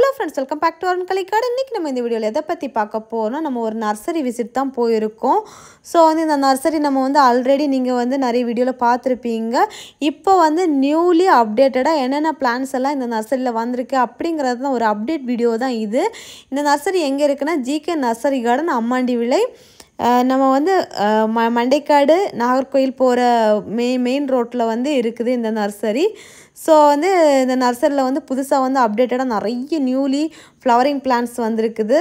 hello friends welcome back to Arun Kalaikkadu இன்றைக்கி நம்ம இந்த வீடியோவில் எதை பற்றி பார்க்க போகிறோம் நம்ம ஒரு நர்சரி விசிட் தான் போயிருக்கோம் ஸோ வந்து இந்த நர்சரி நம்ம வந்து ஆல்ரெடி நீங்கள் வந்து நிறைய வீடியோவில் பார்த்துருப்பீங்க இப்போ வந்து நியூலி அப்டேட்டடாக என்னென்ன பிளான்ஸ் எல்லாம் இந்த நர்சரியில் வந்திருக்கு அப்படிங்கிறது தான் ஒரு அப்டேட் வீடியோ தான் இது இந்த நர்சரி எங்கே இருக்குன்னா ஜிகே நர்சரி கார்டன் அம்மாண்டி விலை நம்ம வந்து ம மண்டைக்காடு நாகர்கோயில் போகிற மெயின் மெயின் ரோட்டில் வந்து இருக்குது இந்த நர்சரி ஸோ வந்து இந்த நர்சரியில் வந்து புதுசாக வந்து அப்டேட்டடாக நிறைய நியூலி ஃப்ளவரிங் பிளான்ஸ் வந்திருக்குது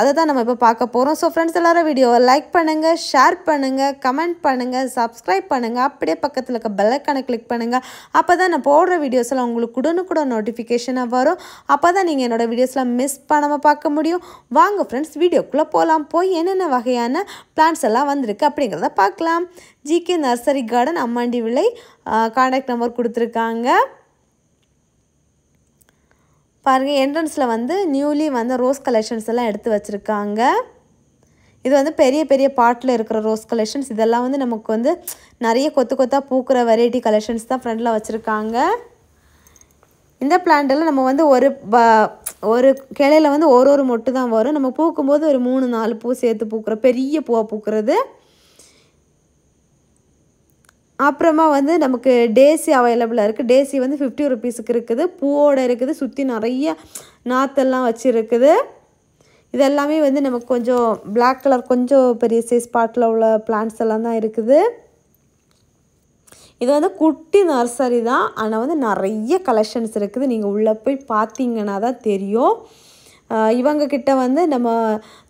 அதை தான் நம்ம இப்போ பார்க்க போகிறோம் ஸோ ஃப்ரெண்ட்ஸ் எல்லாரும் வீடியோவை லைக் பண்ணுங்கள் ஷேர் பண்ணுங்கள் கமெண்ட் பண்ணுங்கள் சப்ஸ்கிரைப் பண்ணுங்கள் அப்படியே பக்கத்தில் இருக்க பெல்லைக்கானை கிளிக் பண்ணுங்கள் அப்போ தான் நான் போடுற வீடியோஸில் உங்களுக்கு கூட நோட்டிஃபிகேஷனாக வரும் அப்போ தான் நீங்கள் என்னோடய வீடியோஸ்லாம் மிஸ் பண்ணாமல் பார்க்க முடியும் வாங்க ஃப்ரெண்ட்ஸ் வீடியோக்குள்ளே போகலாம் போய் என்னென்ன வகையான பிளான்ஸ் எல்லாம் வந்திருக்கு அப்படிங்கிறத பார்க்கலாம் ஜிகே நர்சரி கார்டன் அம்மாண்டி விலை கான்டாக்ட் நம்பர் கொடுத்துருக்காங்க பாருங்கள் என்ட்ரன்ஸில் வந்து நியூலி வந்து ரோஸ் கலெக்ஷன்ஸ் எல்லாம் எடுத்து வச்சுருக்காங்க இது வந்து பெரிய பெரிய பாட்டில் இருக்கிற ரோஸ் கலெக்ஷன்ஸ் இதெல்லாம் வந்து நமக்கு வந்து நிறைய கொத்து கொத்தாக பூக்கிற வெரைட்டி கலெக்ஷன்ஸ் தான் ஃப்ரெண்டில் வச்சுருக்காங்க இந்த பிளான்ட்டெல்லாம் நம்ம வந்து ஒரு ப ஒரு கிளையில் வந்து ஒரு ஒரு மொட்டு தான் வரும் நம்ம பூக்கும்போது ஒரு மூணு நாலு பூ சேர்த்து பூக்கிற பெரிய பூவை பூக்கிறது அப்புறமா வந்து நமக்கு டேசி அவைலபிளாக இருக்குது டேசி வந்து ஃபிஃப்டி ருபீஸுக்கு இருக்குது பூவோடு இருக்குது சுற்றி நிறைய நாத்தெல்லாம் வச்சுருக்குது இதெல்லாமே வந்து நமக்கு கொஞ்சம் பிளாக் கலர் கொஞ்சம் பெரிய சைஸ் பாட்டில் உள்ள பிளான்ஸ் எல்லாம் தான் இருக்குது இது வந்து குட்டி நர்சரி தான் ஆனால் வந்து நிறைய கலெக்ஷன்ஸ் இருக்குது நீங்கள் உள்ளே போய் பார்த்தீங்கன்னா தான் தெரியும் இவங்கக்கிட்ட வந்து நம்ம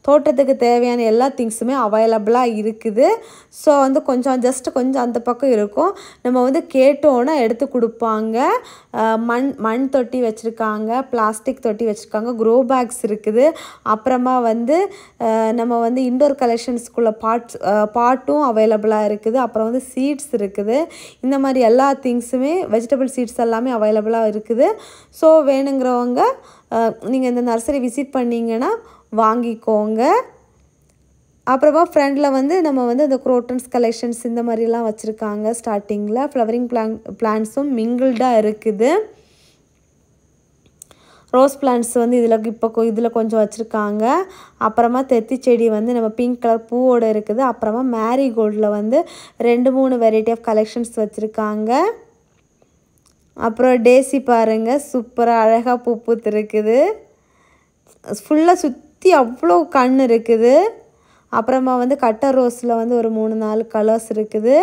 தோட்டத்துக்கு தேவையான எல்லா திங்ஸுமே அவைலபிளாக இருக்குது ஸோ வந்து கொஞ்சம் ஜஸ்ட் கொஞ்சம் அந்த பக்கம் இருக்கும் நம்ம வந்து கேட்டோன்னா எடுத்து கொடுப்பாங்க மண் மண் தொட்டி வச்சுருக்காங்க பிளாஸ்டிக் தொட்டி வச்சுருக்காங்க க்ரோ பேக்ஸ் இருக்குது அப்புறமா வந்து நம்ம வந்து இண்டோர் கலெக்ஷன்ஸ்குள்ள பாட்ஸ் பாட்டும் அவைலபிளாக இருக்குது அப்புறம் வந்து சீட்ஸ் இருக்குது இந்த மாதிரி எல்லா திங்ஸுமே வெஜிடபிள் சீட்ஸ் எல்லாமே அவைலபிளாக இருக்குது ஸோ வேணுங்கிறவங்க நீங்கள் இந்த நர்சரி விசிட் பண்ணிங்கன்னா வாங்கிக்கோங்க அப்புறமா ஃப்ரண்டில் வந்து நம்ம வந்து இந்த குரோட்டன்ஸ் கலெக்ஷன்ஸ் இந்த மாதிரிலாம் வச்சுருக்காங்க ஸ்டார்டிங்கில் ஃப்ளவரிங் பிளான் பிளான்ஸும் மிங்கிள்டாக இருக்குது ரோஸ் பிளான்ட்ஸ் வந்து இதில் இப்போ இதில் கொஞ்சம் வச்சுருக்காங்க அப்புறமா தெத்தி செடி வந்து நம்ம பிங்க் கலர் பூவோடு இருக்குது அப்புறமா மேரிகோல்டில் வந்து ரெண்டு மூணு வெரைட்டி ஆஃப் கலெக்ஷன்ஸ் வச்சுருக்காங்க அப்புறம் டேசி பாருங்கள் சூப்பராக அழகாக பூ பூத்துருக்குது ஃபுல்லாக சுற்றி அவ்வளோ கண் இருக்குது அப்புறமா வந்து கட்டர் ரோஸில் வந்து ஒரு மூணு நாலு கலர்ஸ் இருக்குது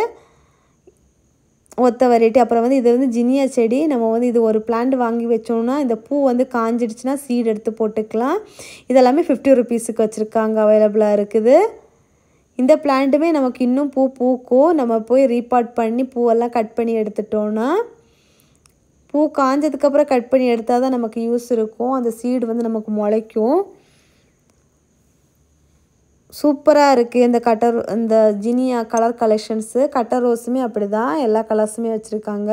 ஒத்த வெரைட்டி அப்புறம் வந்து இது வந்து ஜினியா செடி நம்ம வந்து இது ஒரு பிளான்ட் வாங்கி வச்சோம்னா இந்த பூ வந்து காஞ்சிடுச்சுன்னா சீடு எடுத்து போட்டுக்கலாம் இதெல்லாமே ஃபிஃப்டி ருபீஸுக்கு வச்சுருக்காங்க அவைலபிளாக இருக்குது இந்த பிளான்ட்டுமே நமக்கு இன்னும் பூ பூக்கும் நம்ம போய் ரீபாட் பண்ணி பூவெல்லாம் கட் பண்ணி எடுத்துட்டோன்னா பூ காஞ்சதுக்கப்புறம் கட் பண்ணி எடுத்தால் தான் நமக்கு யூஸ் இருக்கும் அந்த சீடு வந்து நமக்கு முளைக்கும் சூப்பராக இருக்குது இந்த கட்டர் இந்த ஜினியா கலர் கலெக்ஷன்ஸு கட்டர் ரோஸுமே அப்படி தான் எல்லா கலர்ஸுமே வச்சுருக்காங்க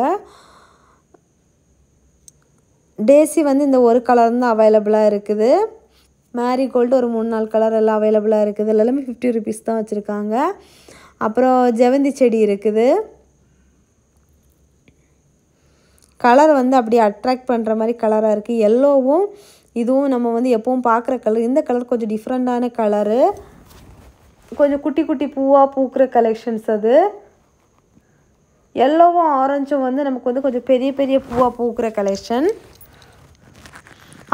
டேசி வந்து இந்த ஒரு கலர் தான் அவைலபிளாக இருக்குது மேரி கோல்டு ஒரு மூணு நாலு கலர் எல்லாம் அவைலபிளாக இருக்குது எல்லாமே ஃபிஃப்டி ருபீஸ் தான் வச்சுருக்காங்க அப்புறம் ஜெவந்தி செடி இருக்குது கலர் வந்து அப்படியே அட்ராக்ட் பண்ணுற மாதிரி கலராக இருக்குது எல்லோவும் இதுவும் நம்ம வந்து எப்பவும் பார்க்குற கலர் இந்த கலர் கொஞ்சம் டிஃப்ரெண்ட்டான கலரு கொஞ்சம் குட்டி குட்டி பூவாக பூக்கிற கலெக்ஷன்ஸ் அது எல்லோவும் ஆரஞ்சும் வந்து நமக்கு வந்து கொஞ்சம் பெரிய பெரிய பூவாக பூக்கிற கலெக்ஷன்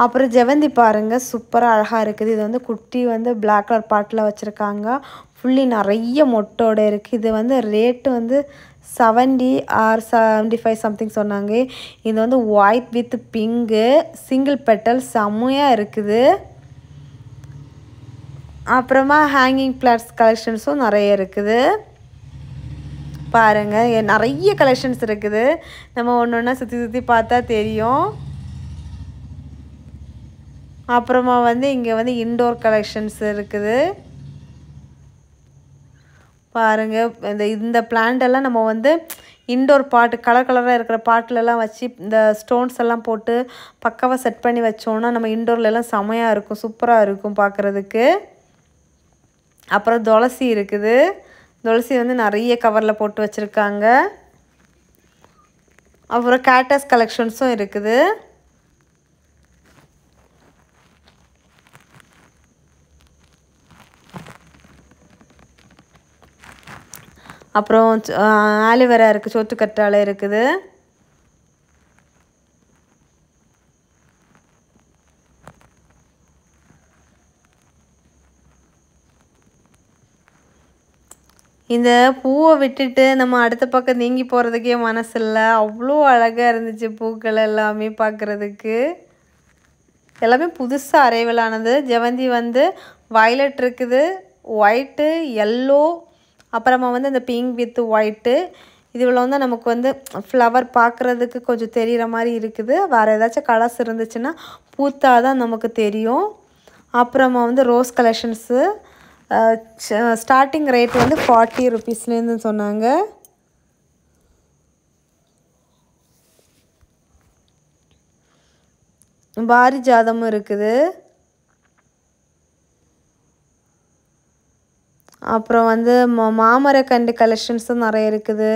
அப்புறம் ஜெவந்தி பாருங்கள் சூப்பராக அழகாக இருக்குது இது வந்து குட்டி வந்து பிளாக் கலர் பாட்டில் வச்சுருக்காங்க ஃபுல்லி நிறைய மொட்டோட இருக்குது இது வந்து ரேட்டு வந்து seventy or seventy five something சொன்னாங்க இது வந்து white with pink single petal செம்மையாக இருக்குது அப்புறமா ஹேங்கிங் பிளாட்ஸ் கலெக்ஷன்ஸும் நிறைய இருக்குது பாருங்கள் நிறைய கலெக்ஷன்ஸ் இருக்குது நம்ம ஒன்று ஒன்றா சுற்றி சுற்றி பார்த்தா தெரியும் அப்புறமா வந்து இங்கே வந்து இன்டோர் கலெக்ஷன்ஸ் இருக்குது பாருங்கள் இந்த இந்த பிளான்ட்டெல்லாம் நம்ம வந்து இன்டோர் பாட்டு கலர் கலராக இருக்கிற பாட்டிலெல்லாம் வச்சு இந்த ஸ்டோன்ஸ் எல்லாம் போட்டு பக்காவாக செட் பண்ணி வச்சோன்னா நம்ம இன்டோர்லெலாம் செமையாக இருக்கும் சூப்பராக இருக்கும் பார்க்குறதுக்கு அப்புறம் துளசி இருக்குது துளசி வந்து நிறைய கவரில் போட்டு வச்சுருக்காங்க அப்புறம் கேட்டஸ் கலெக்ஷன்ஸும் இருக்குது அப்புறம் ஆலிவேரா இருக்குது சோத்துக்கற்றாழை இருக்குது இந்த பூவை விட்டுட்டு நம்ம அடுத்த பக்கம் நீங்கி போகிறதுக்கே மனசில்லை அவ்வளோ அழகாக இருந்துச்சு பூக்கள் எல்லாமே பார்க்குறதுக்கு எல்லாமே புதுசாக அரைவலானது ஜெவந்தி வந்து வயலட் இருக்குது ஒயிட்டு எல்லோ அப்புறமா வந்து அந்த பிங்க் வித் ஒயிட்டு இதுவில் வந்து நமக்கு வந்து ஃப்ளவர் பார்க்குறதுக்கு கொஞ்சம் தெரிகிற மாதிரி இருக்குது வேறு ஏதாச்சும் கலர்ஸ் இருந்துச்சுன்னா பூத்தாதான் தான் நமக்கு தெரியும் அப்புறமா வந்து ரோஸ் கலெக்ஷன்ஸு ஸ்டார்டிங் ரேட் வந்து ஃபார்ட்டி ருபீஸ்லேருந்து சொன்னாங்க பாரி ஜாதமும் இருக்குது அப்புறம் வந்து மா மாமரக்கண்டு கலெக்ஷன்ஸும் நிறைய இருக்குது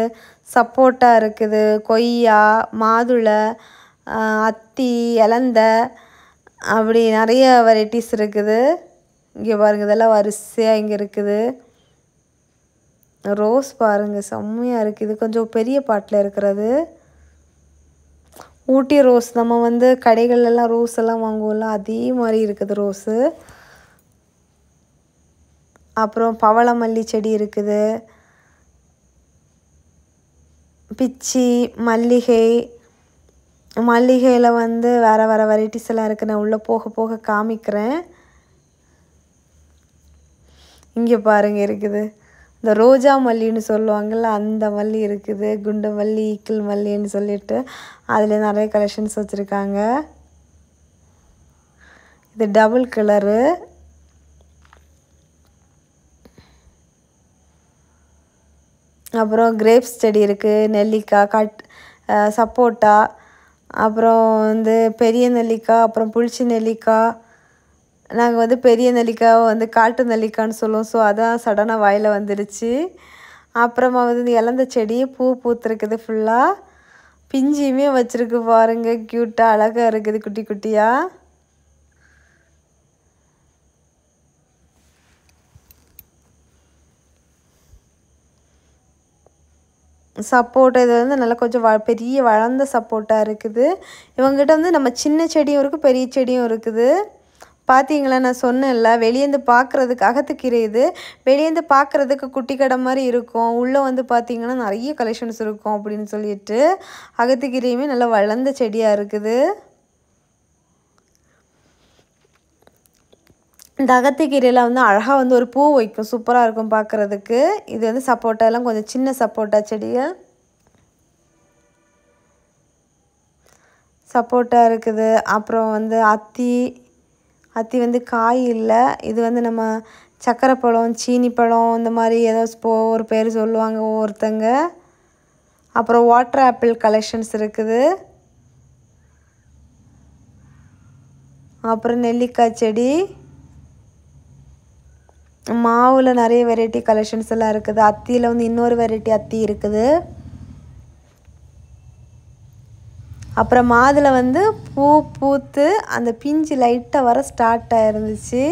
சப்போட்டா இருக்குது கொய்யா மாதுளை அத்தி இலந்த அப்படி நிறைய வெரைட்டிஸ் இருக்குது இங்கே பாருங்கள் இதெல்லாம் வரிசையாக இங்கே இருக்குது ரோஸ் பாருங்கள் செம்மையாக இருக்குது கொஞ்சம் பெரிய பாட்டில் இருக்கிறது ஊட்டி ரோஸ் நம்ம வந்து கடைகள்லாம் ரோஸ் எல்லாம் வாங்குவோம்ல அதே மாதிரி இருக்குது ரோஸு அப்புறம் பவளமல்லி செடி இருக்குது பிச்சி மல்லிகை மல்லிகையில் வந்து வேறு வேறு வெரைட்டிஸ் எல்லாம் இருக்குது நான் உள்ளே போக போக காமிக்கிறேன் இங்கே பாருங்கள் இருக்குது இந்த ரோஜா மல்லின்னு சொல்லுவாங்கள்ல அந்த மல்லி இருக்குது குண்டு மல்லி ஈக்கிள் மல்லின்னு சொல்லிட்டு அதில் நிறைய கலெக்ஷன்ஸ் வச்சுருக்காங்க இது டபுள் கலரு அப்புறம் கிரேப்ஸ் செடி இருக்குது நெல்லிக்காய் கட் சப்போட்டா அப்புறம் வந்து பெரிய நெல்லிக்காய் அப்புறம் புளிச்சி நெல்லிக்காய் நாங்கள் வந்து பெரிய நெல்லிக்காய் வந்து காட்டு நெல்லிக்காய்னு சொல்லுவோம் ஸோ அதான் சடனாக வாயில் வந்துருச்சு அப்புறமா வந்து இலந்த செடி பூ பூத்துருக்குது ஃபுல்லாக பிஞ்சியுமே வச்சுருக்கு பாருங்கள் க்யூட்டாக அழகாக இருக்குது குட்டி குட்டியாக சப்போட்டா இது வந்து நல்லா கொஞ்சம் வ பெரிய வளர்ந்த சப்போட்டா இருக்குது இவங்ககிட்ட வந்து நம்ம சின்ன செடியும் இருக்குது பெரிய செடியும் இருக்குது பார்த்தீங்களா நான் சொன்னேன்ல வெளியேந்து பார்க்குறதுக்கு அகத்துக்கீரை இது வெளியேந்து பார்க்குறதுக்கு குட்டி கடை மாதிரி இருக்கும் உள்ளே வந்து பார்த்திங்கன்னா நிறைய கலெக்ஷன்ஸ் இருக்கும் அப்படின்னு சொல்லிட்டு அகத்துக்கீரையுமே நல்லா வளர்ந்த செடியாக இருக்குது இந்த அகத்திக்கீரையில் வந்து அழகாக வந்து ஒரு பூ வைக்கும் சூப்பராக இருக்கும் பார்க்குறதுக்கு இது வந்து சப்போட்டா எல்லாம் கொஞ்சம் சின்ன சப்போட்டா செடியை சப்போட்டா இருக்குது அப்புறம் வந்து அத்தி அத்தி வந்து காய் இல்லை இது வந்து நம்ம சக்கரை பழம் சீனி பழம் இந்த மாதிரி ஏதோ போ ஒரு பேர் சொல்லுவாங்க ஒவ்வொருத்தங்க அப்புறம் வாட்டர் ஆப்பிள் கலெக்ஷன்ஸ் இருக்குது அப்புறம் நெல்லிக்காய் செடி மாவில் நிறைய வெரைட்டி கலெக்ஷன்ஸ் எல்லாம் இருக்குது அத்தியில் வந்து இன்னொரு வெரைட்டி அத்தி இருக்குது அப்புறம் மாதில் வந்து பூ பூத்து அந்த பிஞ்சு லைட்டாக வர ஸ்டார்ட் ஆகிருந்துச்சு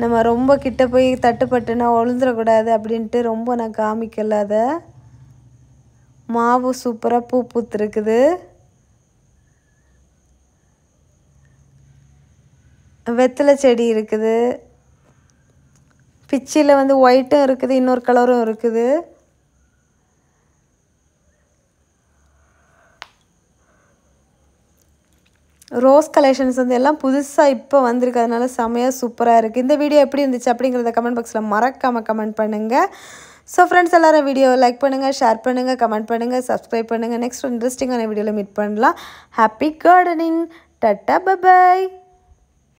நம்ம ரொம்ப கிட்ட போய் தட்டுப்பட்டுனா ஒழுந்துடக்கூடாது அப்படின்ட்டு ரொம்ப நான் காமிக்கல அதை மாவு சூப்பராக பூ பூத்துருக்குது வெத்தலை செடி இருக்குது பிச்சியில் வந்து ஒயிட்டும் இருக்குது இன்னொரு கலரும் இருக்குது ரோஸ் கலெக்ஷன்ஸ் வந்து எல்லாம் புதுசாக இப்போ வந்திருக்கு அதனால செமையாக சூப்பராக இருக்குது இந்த வீடியோ எப்படி இருந்துச்சு அப்படிங்கிறத கமெண்ட் பாக்ஸில் மறக்காமல் கமெண்ட் பண்ணுங்கள் ஸோ ஃப்ரெண்ட்ஸ் எல்லோரும் வீடியோ லைக் பண்ணுங்கள் ஷேர் பண்ணுங்கள் கமெண்ட் பண்ணுங்கள் சப்ஸ்கிரைப் பண்ணுங்கள் நெக்ஸ்ட் இன்ட்ரெஸ்டிங்கான வீடியோவில் மீட் பண்ணலாம் ஹாப்பி கார்டனிங் டட்டா பபாய்